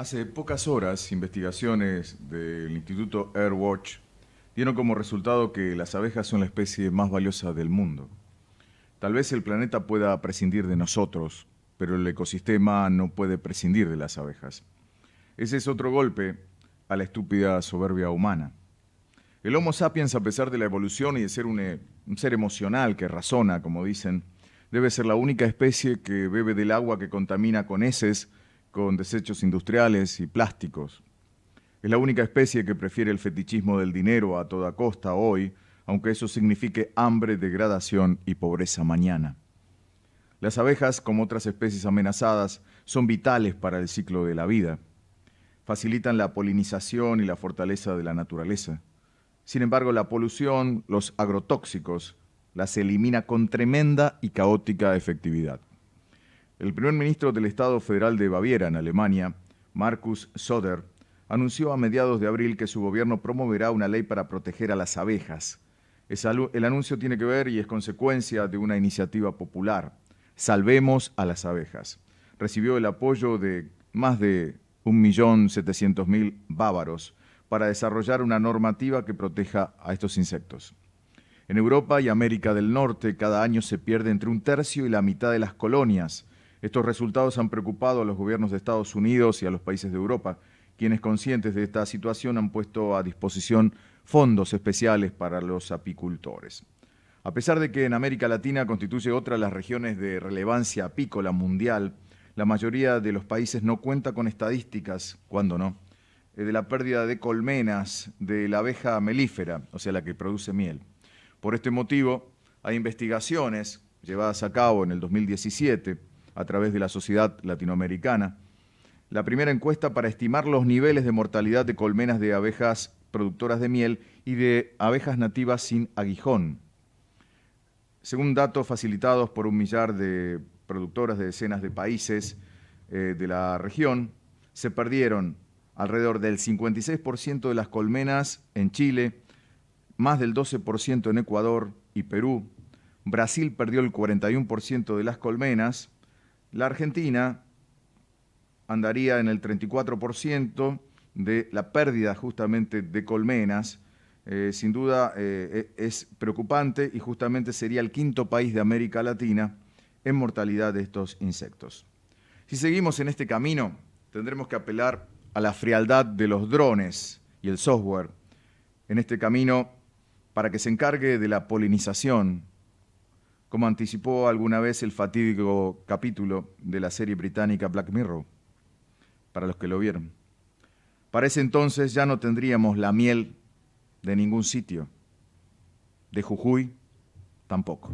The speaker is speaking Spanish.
Hace pocas horas, investigaciones del Instituto AirWatch dieron como resultado que las abejas son la especie más valiosa del mundo. Tal vez el planeta pueda prescindir de nosotros, pero el ecosistema no puede prescindir de las abejas. Ese es otro golpe a la estúpida soberbia humana. El Homo sapiens, a pesar de la evolución y de ser un, eh, ser emocional que razona, como dicen, debe ser la única especie que bebe del agua que contamina con heces con desechos industriales y plásticos. Es la única especie que prefiere el fetichismo del dinero a toda costa hoy, aunque eso signifique hambre, degradación y pobreza mañana. Las abejas, como otras especies amenazadas, son vitales para el ciclo de la vida. Facilitan la polinización y la fortaleza de la naturaleza. Sin embargo, la polución, los agrotóxicos, las elimina con tremenda y caótica efectividad. El primer ministro del Estado Federal de Baviera, en Alemania, Markus Söder, anunció a mediados de abril que su gobierno promoverá una ley para proteger a las abejas. El anuncio tiene que ver y es consecuencia de una iniciativa popular. Salvemos a las abejas. Recibió el apoyo de más de 1.700.000 bávaros para desarrollar una normativa que proteja a estos insectos. En Europa y América del Norte cada año se pierde entre un tercio y la mitad de las colonias estos resultados han preocupado a los gobiernos de Estados Unidos y a los países de Europa, quienes conscientes de esta situación han puesto a disposición fondos especiales para los apicultores. A pesar de que en América Latina constituye otra de las regiones de relevancia apícola mundial, la mayoría de los países no cuenta con estadísticas, cuando no, eh, de la pérdida de colmenas de la abeja melífera, o sea, la que produce miel. Por este motivo, hay investigaciones llevadas a cabo en el 2017 a través de la Sociedad Latinoamericana, la primera encuesta para estimar los niveles de mortalidad de colmenas de abejas productoras de miel y de abejas nativas sin aguijón. Según datos facilitados por un millar de productoras de decenas de países eh, de la región, se perdieron alrededor del 56% de las colmenas en Chile, más del 12% en Ecuador y Perú. Brasil perdió el 41% de las colmenas, la Argentina andaría en el 34% de la pérdida justamente de colmenas. Eh, sin duda eh, e-, es preocupante y justamente sería el quinto país de América Latina en mortalidad de estos insectos. Si seguimos en este camino, tendremos que apelar a la frialdad de los drones y el software en este camino para que se encargue de la polinización como anticipó alguna vez el fatídico capítulo de la serie británica Black Mirror, para los que lo vieron. Para ese entonces ya no tendríamos la miel de ningún sitio, de Jujuy tampoco.